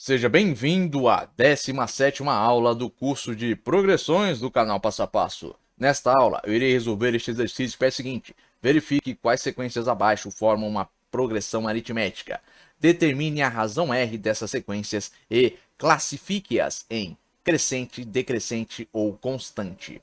Seja bem-vindo à 17ª aula do curso de Progressões do canal Passo a Passo. Nesta aula, eu irei resolver este exercício que é o seguinte. Verifique quais sequências abaixo formam uma progressão aritmética. Determine a razão R dessas sequências e classifique-as em crescente, decrescente ou constante.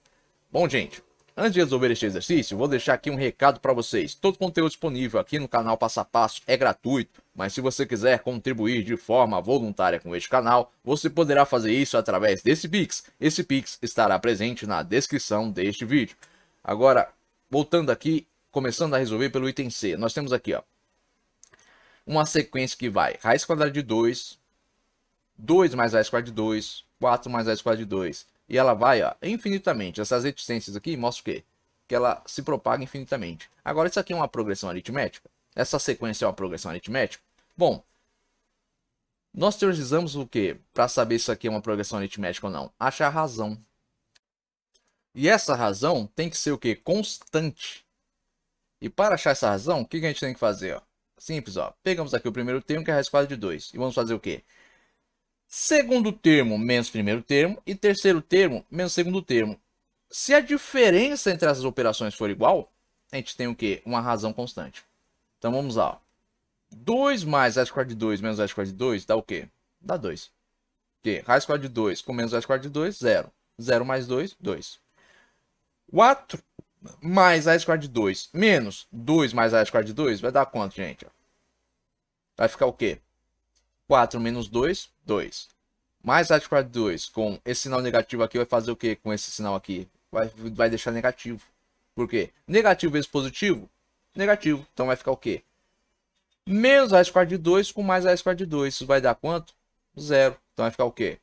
Bom, gente, Antes de resolver este exercício, vou deixar aqui um recado para vocês. Todo conteúdo disponível aqui no canal Passo a Passo é gratuito, mas se você quiser contribuir de forma voluntária com este canal, você poderá fazer isso através desse Pix. Esse Pix estará presente na descrição deste vídeo. Agora, voltando aqui, começando a resolver pelo item C, nós temos aqui ó, uma sequência que vai raiz quadrada de 2, 2 mais raiz quadrada de 2, 4 mais raiz quadrada de 2, e ela vai ó, infinitamente. Essas reticências aqui mostram o quê? Que ela se propaga infinitamente. Agora, isso aqui é uma progressão aritmética? Essa sequência é uma progressão aritmética? Bom, nós teorizamos o que para saber se isso aqui é uma progressão aritmética ou não? Achar a razão. E essa razão tem que ser o quê? Constante. E para achar essa razão, o que a gente tem que fazer? Ó? Simples, ó. pegamos aqui o primeiro termo, que é a raiz quadrada de 2. E vamos fazer o quê? segundo termo menos primeiro termo e terceiro termo menos segundo termo. Se a diferença entre essas operações for igual, a gente tem o quê? Uma razão constante. Então vamos lá. 2 mais raiz quadrada de 2 menos raiz quadrada de 2 dá o quê? Dá 2. Porque raiz quadrada de 2 com menos raiz quadrada de 2, 0. 0 mais 2, 2. 4 mais raiz quadrada de 2 menos 2 mais raiz quadrada de 2 vai dar quanto, gente? Vai ficar o quê? 4 menos 2, 2. Mais radical quadrado de 2 com esse sinal negativo aqui vai fazer o que com esse sinal aqui? Vai, vai deixar negativo. Por quê? Negativo vezes positivo? Negativo. Então vai ficar o quê? Menos raiz quadrada de 2 com mais raiz quadrada de 2. Isso vai dar quanto? Zero. Então vai ficar o quê?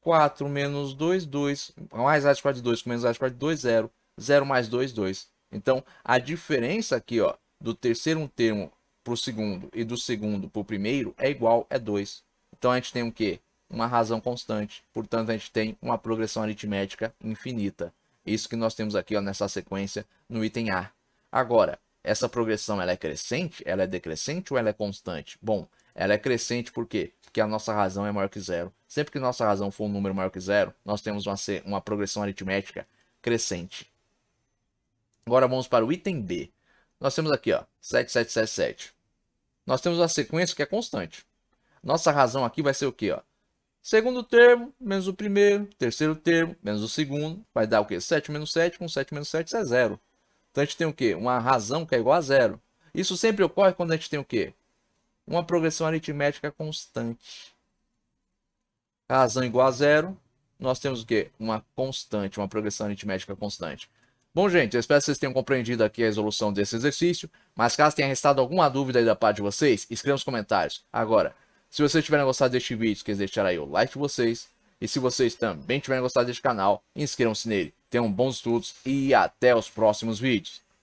4 menos 2, 2. Mais raiz quadrada de 2 com menos raiz quadrada de 2, zero. 0 mais 2, 2. Então, a diferença aqui, ó, do terceiro termo para o segundo e do segundo para o primeiro é igual, é 2. Então a gente tem o quê? Uma razão constante. Portanto, a gente tem uma progressão aritmética infinita. Isso que nós temos aqui ó, nessa sequência no item A. Agora, essa progressão ela é crescente? Ela é decrescente ou ela é constante? Bom, ela é crescente por quê? Porque a nossa razão é maior que zero. Sempre que nossa razão for um número maior que zero, nós temos uma, uma progressão aritmética crescente. Agora vamos para o item B. Nós temos aqui, ó, 7. Nós temos uma sequência que é constante. Nossa razão aqui vai ser o quê, ó? Segundo termo menos o primeiro, terceiro termo menos o segundo, vai dar o quê? 7 menos 7, com 7 menos 7 é zero. Então a gente tem o quê? Uma razão que é igual a zero. Isso sempre ocorre quando a gente tem o quê? Uma progressão aritmética constante. Razão igual a zero, nós temos o quê? Uma constante, uma progressão aritmética constante. Bom, gente, eu espero que vocês tenham compreendido aqui a resolução desse exercício, mas caso tenha restado alguma dúvida aí da parte de vocês, escreva nos comentários. Agora, se vocês tiverem gostado deste vídeo, quer deixar aí o like de vocês, e se vocês também tiverem gostado deste canal, inscrevam-se nele. Tenham bons estudos e até os próximos vídeos.